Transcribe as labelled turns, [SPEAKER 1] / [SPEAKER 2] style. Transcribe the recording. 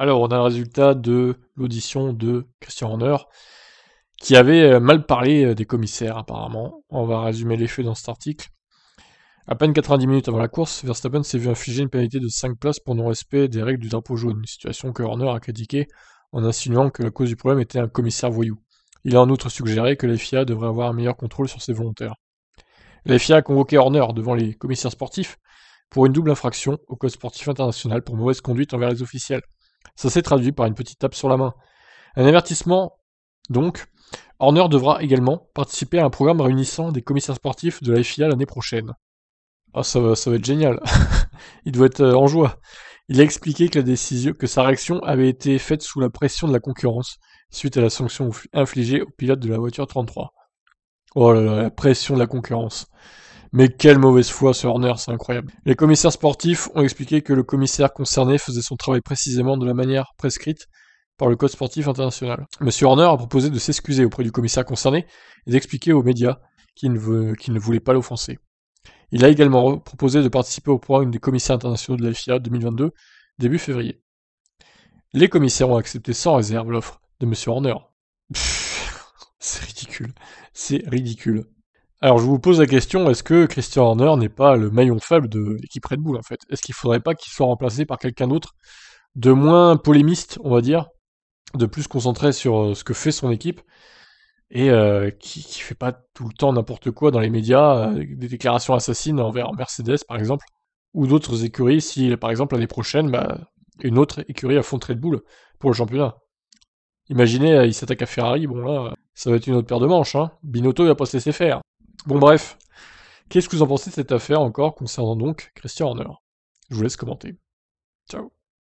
[SPEAKER 1] Alors, on a le résultat de l'audition de Christian Horner, qui avait euh, mal parlé euh, des commissaires, apparemment. On va résumer les faits dans cet article. À peine 90 minutes avant la course, Verstappen s'est vu infliger une pénalité de 5 places pour non-respect des règles du drapeau jaune, une situation que Horner a critiquée en insinuant que la cause du problème était un commissaire voyou. Il a en outre suggéré que la devrait avoir un meilleur contrôle sur ses volontaires. La a convoqué Horner devant les commissaires sportifs pour une double infraction au Code sportif international pour mauvaise conduite envers les officiels. Ça s'est traduit par une petite tape sur la main. Un avertissement, donc, Horner devra également participer à un programme réunissant des commissaires sportifs de la FIA l'année prochaine. oh, ça, ça, va être génial. Il doit être euh, en joie. Il a expliqué que, la décision, que sa réaction avait été faite sous la pression de la concurrence, suite à la sanction infligée au pilote de la voiture 33. Oh là là, la pression de la concurrence. Mais quelle mauvaise foi ce Horner, c'est incroyable. Les commissaires sportifs ont expliqué que le commissaire concerné faisait son travail précisément de la manière prescrite par le Code sportif international. Monsieur Horner a proposé de s'excuser auprès du commissaire concerné et d'expliquer aux médias qu'il ne, voulait pas l'offenser. Il a également proposé de participer au programme des commissaires internationaux de la FIA 2022, début février. Les commissaires ont accepté sans réserve l'offre de monsieur Horner. c'est ridicule. C'est ridicule. Alors je vous pose la question, est-ce que Christian Horner n'est pas le maillon faible de l'équipe Red Bull en fait Est-ce qu'il faudrait pas qu'il soit remplacé par quelqu'un d'autre de moins polémiste, on va dire, de plus concentré sur euh, ce que fait son équipe et euh, qui, ne fait pas tout le temps n'importe quoi dans les médias, euh, des déclarations assassines envers Mercedes par exemple, ou d'autres écuries si par exemple l'année prochaine bah, une autre écurie à de Red Bull pour le championnat. Imaginez, il s'attaque à Ferrari, bon là, ça va être une autre paire de manches. Hein. Binotto il va pas se laisser faire. Bon bref, qu'est-ce que vous en pensez de cette affaire encore concernant donc Christian Horner Je vous laisse commenter. Ciao